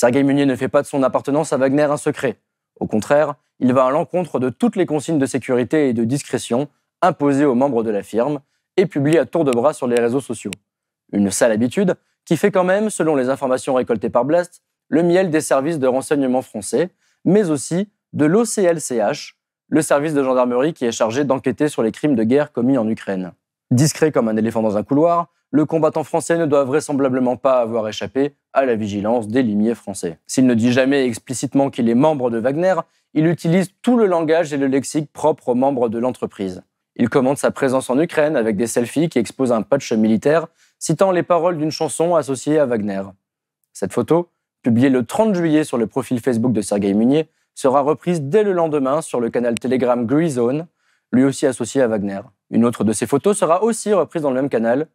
Sergei Meunier ne fait pas de son appartenance à Wagner un secret. Au contraire, il va à l'encontre de toutes les consignes de sécurité et de discrétion imposées aux membres de la firme et publie à tour de bras sur les réseaux sociaux. Une sale habitude qui fait quand même, selon les informations récoltées par Blast, le miel des services de renseignement français, mais aussi de l'OCLCH, le service de gendarmerie qui est chargé d'enquêter sur les crimes de guerre commis en Ukraine. Discret comme un éléphant dans un couloir, le combattant français ne doit vraisemblablement pas avoir échappé à la vigilance des limiers français. S'il ne dit jamais explicitement qu'il est membre de Wagner, il utilise tout le langage et le lexique propre aux membres de l'entreprise. Il commente sa présence en Ukraine avec des selfies qui exposent un patch militaire citant les paroles d'une chanson associée à Wagner. Cette photo, publiée le 30 juillet sur le profil Facebook de Sergei Munier, sera reprise dès le lendemain sur le canal Telegram Grey Zone, lui aussi associé à Wagner. Une autre de ses photos sera aussi reprise dans le même canal